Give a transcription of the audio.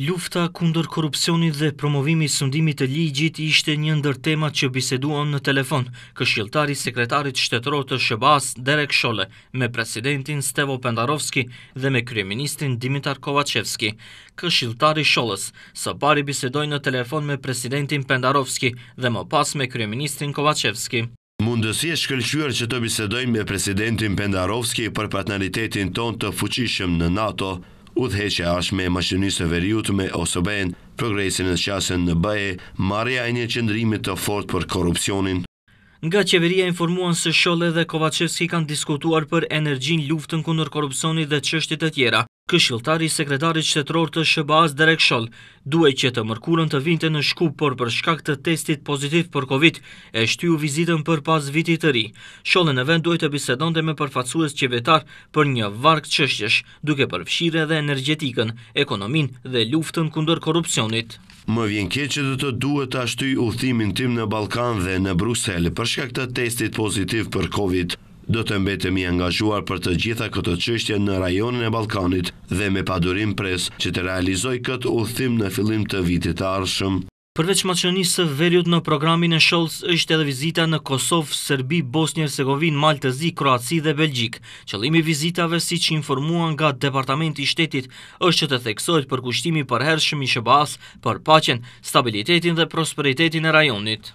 Lufta kundër korupcionit dhe promovimi sundimit e ligjit ishte një ndër temat që biseduan në telefon, këshiltari sekretarit shtetëror të Shëbas, Derek Shole, me presidentin Stevo Pendarovski dhe me kryeministrin Dimitar Kovacevski. Këshiltari Sholes, së pari bisedoj në telefon me presidentin Pendarovski dhe më pas me kryeministrin Kovacevski mundësi e shkëllqyër që të bisedojmë me presidentin Pendarovski për partneritetin ton të fuqishëm në NATO, që ashtë me mashinisë të veriut me osoben, progresin e qasën në bëje, marja e një qëndrimit të fort për korupcionin. Nga qeveria informuan se Sholle dhe Kovacevski kanë diskutuar për energjin luftën kundër korupcionit dhe qështit e tjera këshiltari sekretari qëtëror të Shëbaz Derek Shol, duhe që të mërkurën të vinte në shku për për shkak të testit pozitiv për Covid, e shtyu vizitën për pas vitit të ri. Sholën e vend duhe të bisedonte me përfacuës qeverar për një varkë qështjesh, duke përfshire dhe energetikën, ekonomin dhe luftën kundër korupcionit. Më vjen që dhe të duhet të ashtu u thimin tim në Balkan dhe në Brusel për shkak të testit pozitiv për Covid do të mbetemi angazhuar për të gjitha këtë qështje në rajonin e Balkanit dhe me padurim pres që të realizoj këtë uthim në fillim të vitit arshëm. Përveç maqenisë së veriut në programin e Scholz është edhe vizita në Kosovë, Serbi, Bosnjë, Segovin, Maltëzi, Kroaci dhe Belgjik. Qëllimi i vizitave, siç informuan nga Departamenti i Shtetit, është që të theksohet përkushtimi për përhershëm i shëbas, s për paqen, stabilitetin dhe prosperitetin e rajonit.